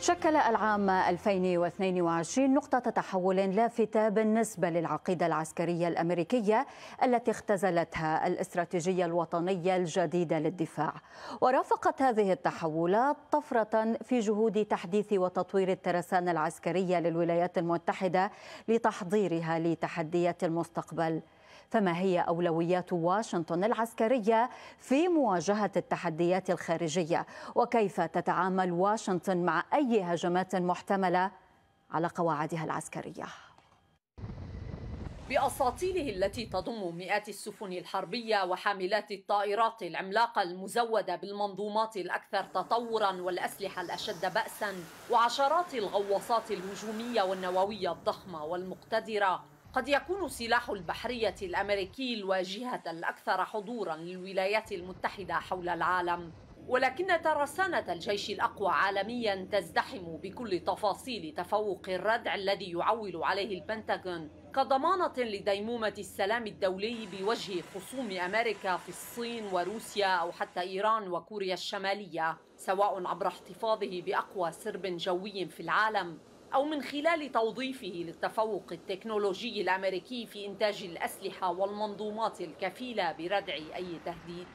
شكل العام 2022 نقطة تحول لافتة بالنسبة للعقيدة العسكرية الأمريكية التي اختزلتها الاستراتيجية الوطنية الجديدة للدفاع ورافقت هذه التحولات طفرة في جهود تحديث وتطوير الترسانة العسكرية للولايات المتحدة لتحضيرها لتحديات المستقبل فما هي أولويات واشنطن العسكرية في مواجهة التحديات الخارجية وكيف تتعامل واشنطن مع أي هجمات محتملة على قواعدها العسكرية بأساطيله التي تضم مئات السفن الحربية وحاملات الطائرات العملاقة المزودة بالمنظومات الأكثر تطورا والأسلحة الأشد بأسا وعشرات الغواصات الهجومية والنووية الضخمة والمقتدرة قد يكون سلاح البحرية الأمريكي الواجهة الأكثر حضورا للولايات المتحدة حول العالم ولكن ترسانة الجيش الأقوى عالميا تزدحم بكل تفاصيل تفوق الردع الذي يعول عليه البنتاغون كضمانة لديمومة السلام الدولي بوجه خصوم أمريكا في الصين وروسيا أو حتى إيران وكوريا الشمالية سواء عبر احتفاظه بأقوى سرب جوي في العالم أو من خلال توظيفه للتفوق التكنولوجي الأمريكي في إنتاج الأسلحة والمنظومات الكفيلة بردع أي تهديد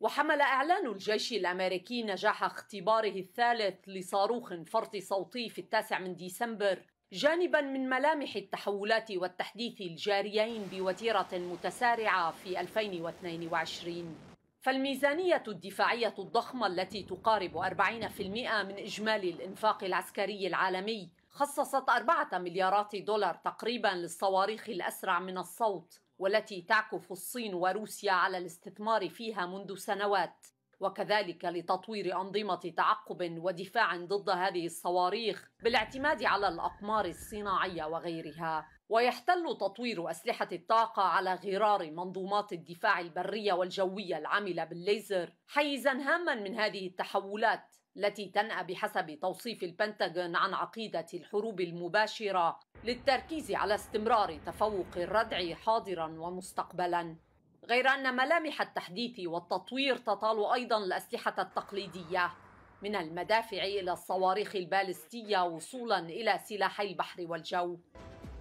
وحمل إعلان الجيش الأمريكي نجاح اختباره الثالث لصاروخ فرط صوتي في التاسع من ديسمبر جانبا من ملامح التحولات والتحديث الجاريين بوتيرة متسارعة في 2022 فالميزانية الدفاعية الضخمة التي تقارب 40% من إجمالي الإنفاق العسكري العالمي خصصت أربعة مليارات دولار تقريبا للصواريخ الأسرع من الصوت والتي تعكف الصين وروسيا على الاستثمار فيها منذ سنوات وكذلك لتطوير أنظمة تعقب ودفاع ضد هذه الصواريخ بالاعتماد على الأقمار الصناعية وغيرها ويحتل تطوير أسلحة الطاقة على غرار منظومات الدفاع البرية والجوية العاملة بالليزر حيزا هاما من هذه التحولات التي تنأى بحسب توصيف البنتاغون عن عقيدة الحروب المباشرة للتركيز على استمرار تفوق الردع حاضرا ومستقبلا غير أن ملامح التحديث والتطوير تطال أيضا الأسلحة التقليدية من المدافع إلى الصواريخ البالستية وصولا إلى سلاحي البحر والجو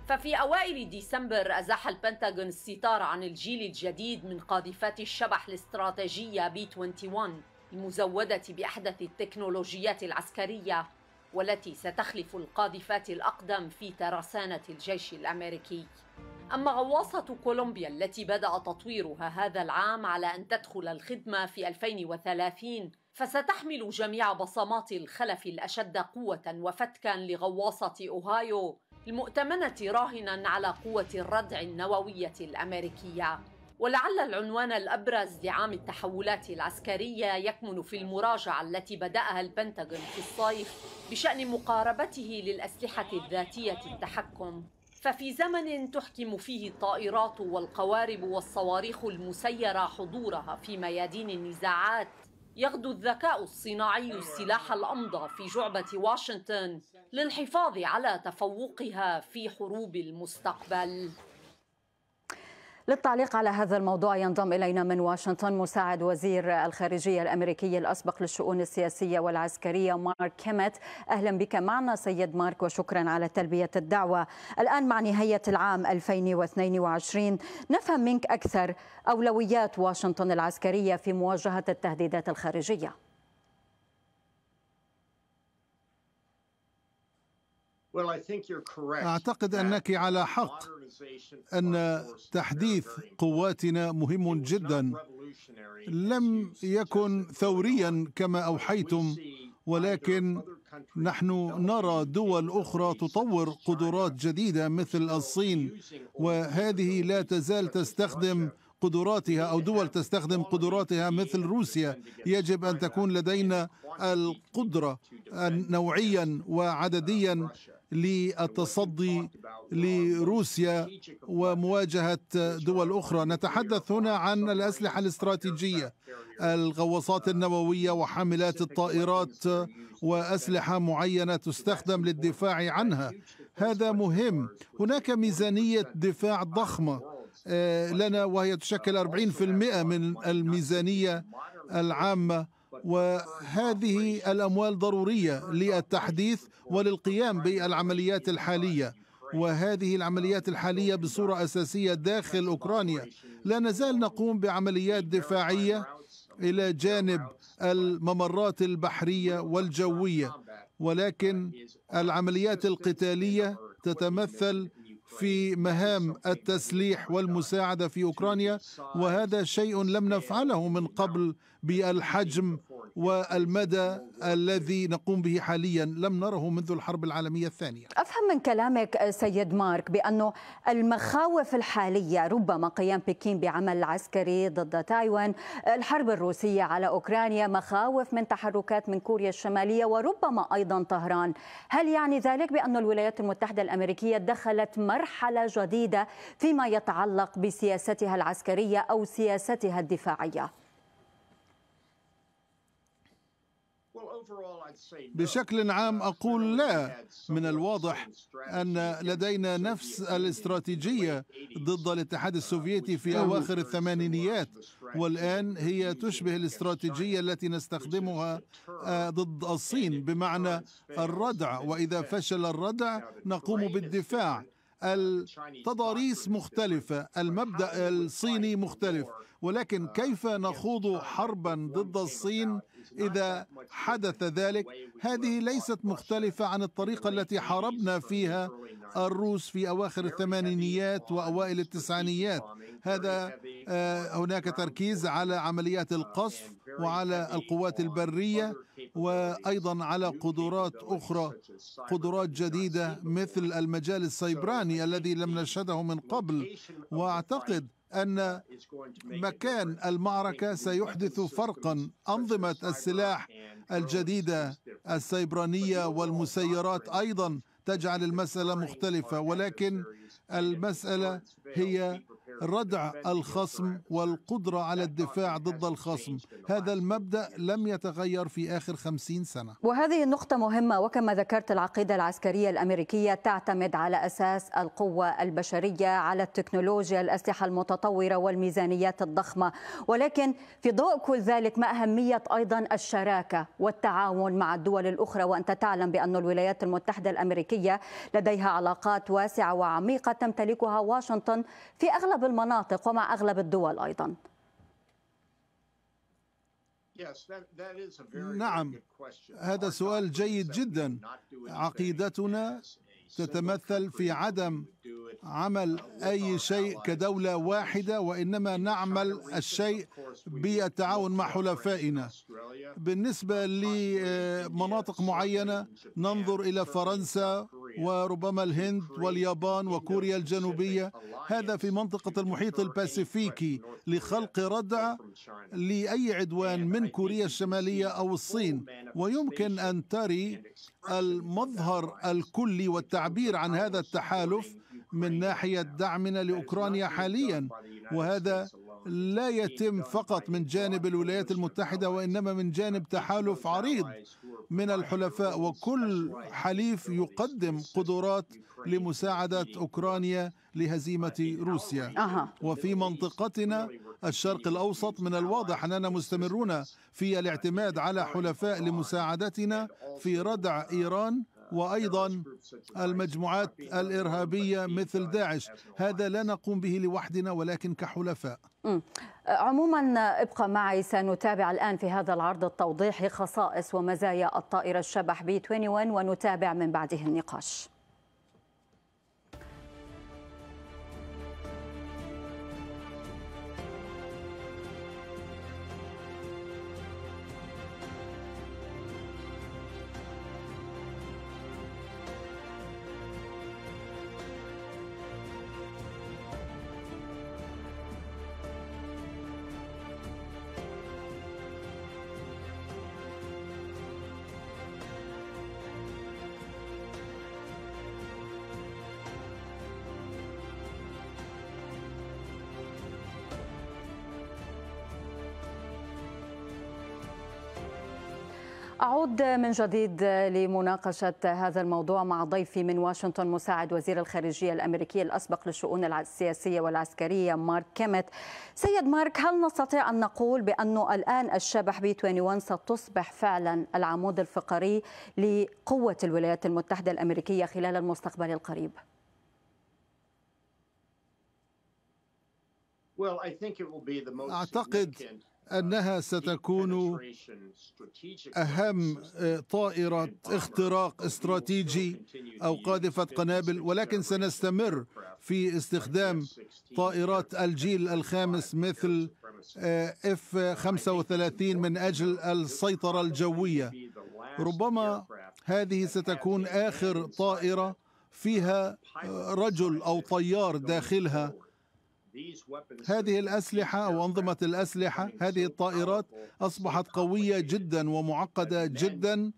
ففي أوائل ديسمبر أزاح البنتاغون الستار عن الجيل الجديد من قاذفات الشبح الاستراتيجية بي 21 المزودة بأحدث التكنولوجيات العسكرية والتي ستخلف القاذفات الأقدم في ترسانة الجيش الأمريكي أما غواصة كولومبيا التي بدأ تطويرها هذا العام على أن تدخل الخدمة في 2030 فستحمل جميع بصمات الخلف الأشد قوة وفتكا لغواصة أوهايو المؤتمنة راهنا على قوة الردع النووية الأمريكية ولعل العنوان الأبرز لعام التحولات العسكرية يكمن في المراجعة التي بدأها البنتاغون في الصيف بشأن مقاربته للأسلحة الذاتية التحكم ففي زمن تحكم فيه الطائرات والقوارب والصواريخ المسيرة حضورها في ميادين النزاعات يغدو الذكاء الصناعي السلاح الأمضى في جعبة واشنطن للحفاظ على تفوقها في حروب المستقبل للتعليق على هذا الموضوع ينضم إلينا من واشنطن مساعد وزير الخارجية الأمريكي الأسبق للشؤون السياسية والعسكرية مارك كيمت أهلا بك معنا سيد مارك وشكرا على تلبية الدعوة الآن مع نهاية العام 2022 نفهم منك أكثر أولويات واشنطن العسكرية في مواجهة التهديدات الخارجية اعتقد انك على حق ان تحديث قواتنا مهم جدا لم يكن ثوريا كما اوحيتم ولكن نحن نرى دول اخرى تطور قدرات جديده مثل الصين وهذه لا تزال تستخدم قدراتها او دول تستخدم قدراتها مثل روسيا يجب ان تكون لدينا القدره نوعيا وعدديا للتصدي لروسيا ومواجهة دول أخرى نتحدث هنا عن الأسلحة الاستراتيجية الغواصات النووية وحاملات الطائرات وأسلحة معينة تستخدم للدفاع عنها هذا مهم هناك ميزانية دفاع ضخمة آه، لنا وهي تشكل 40% من الميزانية العامة وهذه الاموال ضروريه للتحديث وللقيام بالعمليات الحاليه وهذه العمليات الحاليه بصوره اساسيه داخل اوكرانيا لا نزال نقوم بعمليات دفاعيه الى جانب الممرات البحريه والجويه ولكن العمليات القتاليه تتمثل في مهام التسليح والمساعده في اوكرانيا وهذا شيء لم نفعله من قبل بالحجم والمدى الذي نقوم به حاليا لم نره منذ الحرب العالمية الثانية أفهم من كلامك سيد مارك بأنه المخاوف الحالية ربما قيام بكين بعمل عسكري ضد تايوان الحرب الروسية على أوكرانيا مخاوف من تحركات من كوريا الشمالية وربما أيضا طهران هل يعني ذلك بأن الولايات المتحدة الأمريكية دخلت مرحلة جديدة فيما يتعلق بسياستها العسكرية أو سياستها الدفاعية بشكل عام اقول لا من الواضح ان لدينا نفس الاستراتيجيه ضد الاتحاد السوفيتي في اواخر الثمانينيات والان هي تشبه الاستراتيجيه التي نستخدمها آه، ضد الصين بمعنى الردع واذا فشل الردع نقوم بالدفاع التضاريس مختلفة المبدأ الصيني مختلف ولكن كيف نخوض حربا ضد الصين إذا حدث ذلك هذه ليست مختلفة عن الطريقة التي حاربنا فيها الروس في أواخر الثمانينيات وأوائل التسعينيات هذا آه، هناك تركيز على عمليات القصف وعلى القوات البرية وأيضا على قدرات أخرى قدرات جديدة مثل المجال السيبراني الذي لم نشهده من قبل وأعتقد أن مكان المعركة سيحدث فرقا أنظمة السلاح الجديدة السيبرانية والمسيرات أيضا تجعل المسألة مختلفة ولكن المسألة هي ردع الخصم والقدرة على الدفاع ضد الخصم هذا المبدأ لم يتغير في آخر خمسين سنة وهذه النقطة مهمة وكما ذكرت العقيدة العسكرية الأمريكية تعتمد على أساس القوة البشرية على التكنولوجيا الأسلحة المتطورة والميزانيات الضخمة ولكن في ضوء كل ذلك ما أهمية أيضا الشراكة والتعاون مع الدول الأخرى وأنت تعلم بأن الولايات المتحدة الأمريكية لديها علاقات واسعة وعميقة تمتلكها واشنطن في أغلب المناطق ومع أغلب الدول أيضا؟ نعم هذا سؤال جيد جدا عقيدتنا تتمثل في عدم uh, عمل اي شيء كدوله واحده وانما نعمل الشيء بالتعاون مع حلفائنا بالنسبه لمناطق آه، معينه ننظر الى فرنسا وربما الهند واليابان وكوريا الجنوبية هذا في منطقة المحيط الباسيفيكي لخلق ردع لأي عدوان من كوريا الشمالية أو الصين ويمكن أن تري المظهر الكلي والتعبير عن هذا التحالف من ناحية دعمنا لأوكرانيا حاليا وهذا لا يتم فقط من جانب الولايات المتحدة وإنما من جانب تحالف عريض من الحلفاء وكل حليف يقدم قدرات لمساعدة أوكرانيا لهزيمة روسيا وفي منطقتنا الشرق الأوسط من الواضح أننا مستمرون في الاعتماد على حلفاء لمساعدتنا في ردع إيران وأيضا المجموعات الإرهابية مثل داعش هذا لا نقوم به لوحدنا ولكن كحلفاء عموما ابقى معي سنتابع الآن في هذا العرض التوضيحي خصائص ومزايا الطائرة الشبح بي 21 ونتابع من بعده النقاش أعود من جديد لمناقشة هذا الموضوع مع ضيفي من واشنطن مساعد وزير الخارجية الأمريكي الأسبق للشؤون السياسية والعسكرية مارك كيمت سيد مارك هل نستطيع أن نقول بأنه الآن الشبح بي 21 ستصبح فعلا العمود الفقري لقوة الولايات المتحدة الأمريكية خلال المستقبل القريب؟ أعتقد انها ستكون اهم آه, طائره اختراق استراتيجي او قاذفه قنابل ولكن سنستمر في استخدام طائرات الجيل الخامس مثل اف آه, 35 من اجل السيطره الجويه ربما هذه ستكون اخر طائره فيها آه, رجل او طيار داخلها هذه الأسلحة أو أنظمة الأسلحة هذه الطائرات أصبحت قوية جدا ومعقدة جدا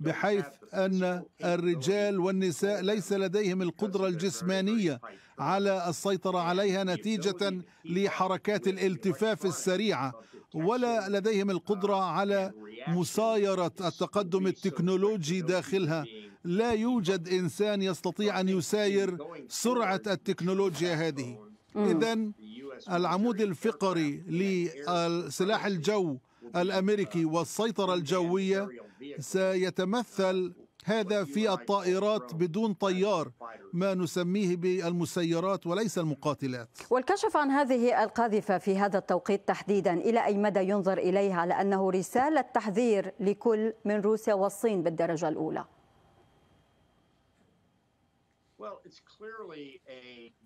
بحيث أن الرجال والنساء ليس لديهم القدرة الجسمانية على السيطرة عليها نتيجة لحركات الالتفاف السريعة ولا لديهم القدرة على مسايرة التقدم التكنولوجي داخلها لا يوجد إنسان يستطيع أن يساير سرعة التكنولوجيا هذه إذا العمود الفقري لسلاح الجو الأمريكي والسيطرة الجوية سيتمثل هذا في الطائرات بدون طيار ما نسميه بالمسيرات وليس المقاتلات والكشف عن هذه القاذفة في هذا التوقيت تحديدا إلى أي مدى ينظر إليها على أنه رسالة تحذير لكل من روسيا والصين بالدرجة الأولى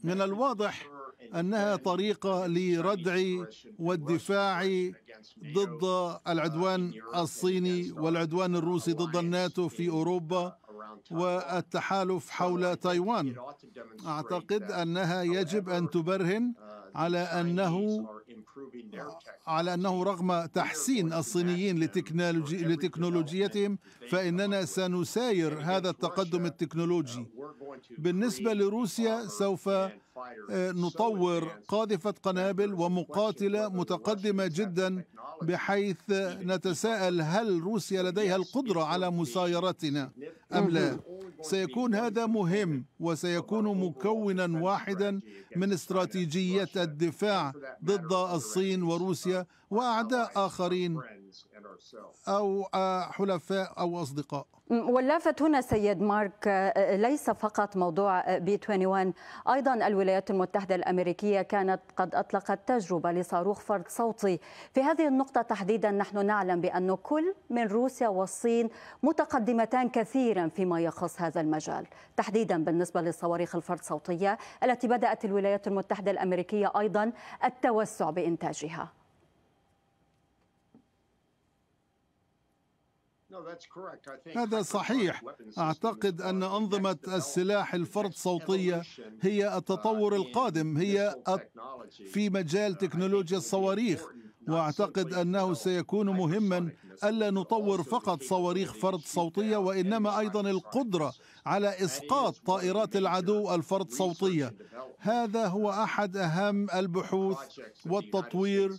من الواضح انها طريقه لردع والدفاع ضد uh, العدوان الصيني والعدوان الروسي ضد الناتو في uh, اوروبا والتحالف حول تايوان اعتقد انها يجب ان uh, تبرهن على انه آه، على انه رغم تحسين الصينيين لتكنولوجي لتكنولوجيتهم فاننا سنساير هذا التقدم التكنولوجي بالنسبة لروسيا سوف آه، نطور قاذفة قنابل ومقاتلة متقدمة جدا بحيث نتساءل هل روسيا لديها القدرة على مسايرتنا أم لا سيكون هذا مهم وسيكون مكونا واحدا من استراتيجية الدفاع ضد الصين وروسيا وأعداء آخرين أو آه، حلفاء أو أصدقاء واللافت هنا سيد مارك آه، آه، ليس فقط موضوع بي 21 أيضا الولايات المتحدة الأمريكية كانت قد أطلقت تجربة لصاروخ فرد صوتي في هذه النقطة تحديدا نحن نعلم بأن كل من روسيا والصين متقدمتان كثيرا فيما يخص هذا المجال تحديدا بالنسبة للصواريخ الفرد صوتية التي بدأت الولايات المتحدة الأمريكية أيضا التوسع بإنتاجها هذا صحيح اعتقد ان انظمه السلاح الفرد صوتيه هي uh, التطور القادم هي في مجال uh, تكنولوجيا الصواريخ واعتقد انه سيكون مهما الا نطور فقط صواريخ فرد صوتيه وانما ايضا القدره على إسقاط طائرات العدو الفرد صوتية هذا هو أحد أهم البحوث والتطوير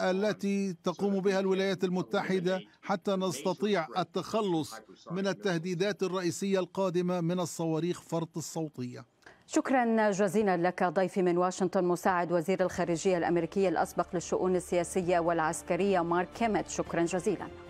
التي تقوم بها الولايات المتحدة حتى نستطيع التخلص من التهديدات الرئيسية القادمة من الصواريخ فرط الصوتية شكرا جزيلا لك ضيفي من واشنطن مساعد وزير الخارجية الأمريكي الأسبق للشؤون السياسية والعسكرية مارك كيمت شكرا جزيلا